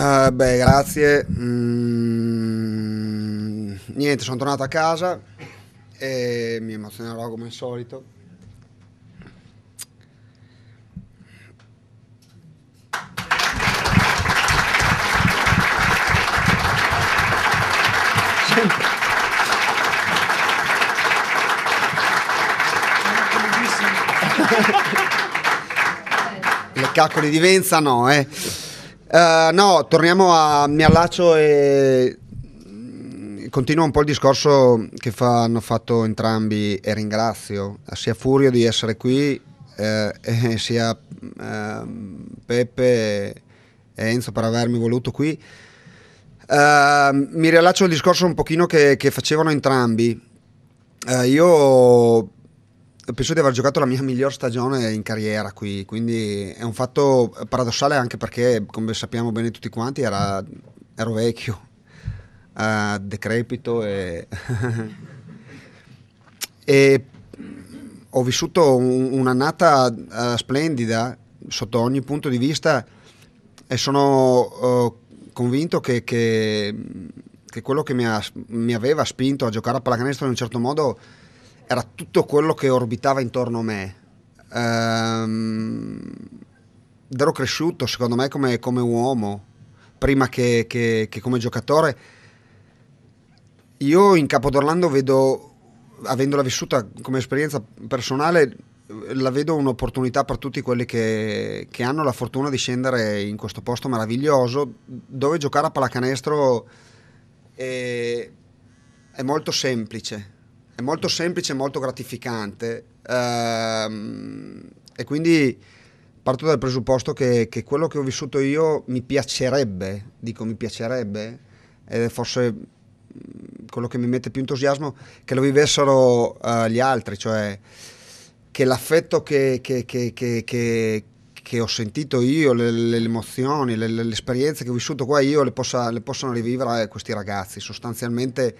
Ah, beh, grazie. Mm, niente, sono tornato a casa e mi emozionerò come al solito. Sempre. Le caccole di Venza no, eh. Eh, no, torniamo a. Mi allaccio e. Mm, continuo un po' il discorso che fa, hanno fatto entrambi e ringrazio sia Furio di essere qui eh, e sia eh, Peppe e Enzo per avermi voluto qui. Uh, mi riallaccio al discorso un pochino che, che facevano entrambi. Uh, io penso di aver giocato la mia miglior stagione in carriera qui, quindi è un fatto paradossale anche perché, come sappiamo bene tutti quanti, era, ero vecchio, uh, decrepito e, e, ho vissuto un, un'annata uh, splendida sotto ogni punto di vista e sono uh, convinto che, che, che, quello che mi, ha, mi aveva spinto a giocare a pallacanestro in un certo modo era tutto quello che orbitava intorno a me. Ehm, ero cresciuto, secondo me, come, come uomo, prima che, che, che, come giocatore. Io in Capodorlando vedo, avendola vissuta come esperienza personale, la vedo un'opportunità per tutti quelli che, che hanno la fortuna di scendere in questo posto meraviglioso, dove giocare a pallacanestro è, è molto semplice è molto semplice, molto gratificante ehm, e quindi parto dal presupposto che, che, quello che ho vissuto io mi piacerebbe, dico mi piacerebbe, ed è forse mm, quello che mi mette più entusiasmo, che lo vivessero eh, gli altri, cioè che l'affetto che, che, che che ho sentito io, le, le, emozioni, le, le, esperienze che ho vissuto qua io le, possa, le possano rivivere eh, questi ragazzi. Sostanzialmente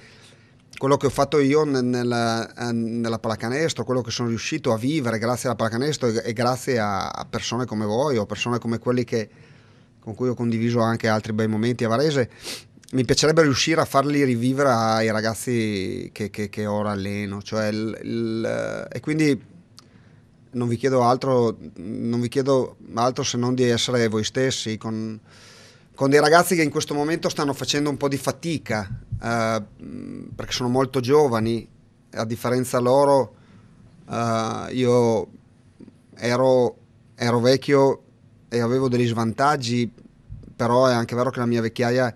quello che ho fatto io nella, eh, nella pallacanestro, quello che sono riuscito a vivere grazie alla pallacanestro e, grazie a, a, persone come voi o persone come quelli che, con cui ho condiviso anche altri bei momenti a Varese, mi piacerebbe riuscire a farli rivivere ai ragazzi che, che, che ora alleno. Cioè il, il, eh, e quindi non vi chiedo altro, non vi chiedo altro se non di essere voi stessi. Con, con dei ragazzi che in questo momento stanno facendo un po' di fatica, eh, perché sono molto giovani, a differenza loro eh, io ero, ero, vecchio e avevo degli svantaggi, però è anche vero che la mia vecchiaia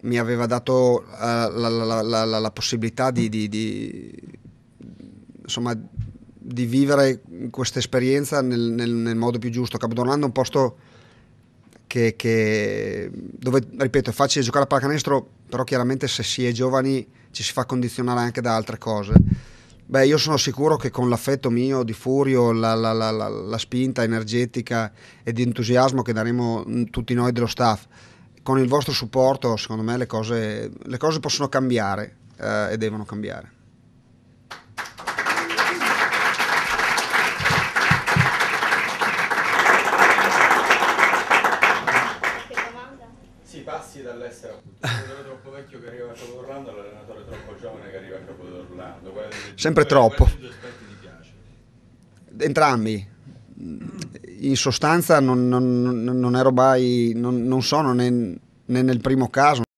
mi aveva dato eh, la, la, la, la, possibilità di, di, di, insomma, di vivere questa esperienza nel, nel, nel, modo più giusto. Capodorlando è un posto che, che, dove, ripeto, è facile giocare a pallacanestro, però chiaramente se si è giovani ci si fa condizionare anche da altre cose. Beh, io sono sicuro che con l'affetto mio di Furio, la, la, la, la spinta energetica e di entusiasmo che daremo mm, tutti noi dello staff, con il vostro supporto, secondo me le cose, le cose possono cambiare eh, e devono cambiare. essere un troppo vecchio che arriva a Capodanno, l'allenatore troppo giovane che arriva a Capodanno. Sempre troppo. Entrambi. In sostanza non, non, non ero mai, non, non sono né, né nel primo caso.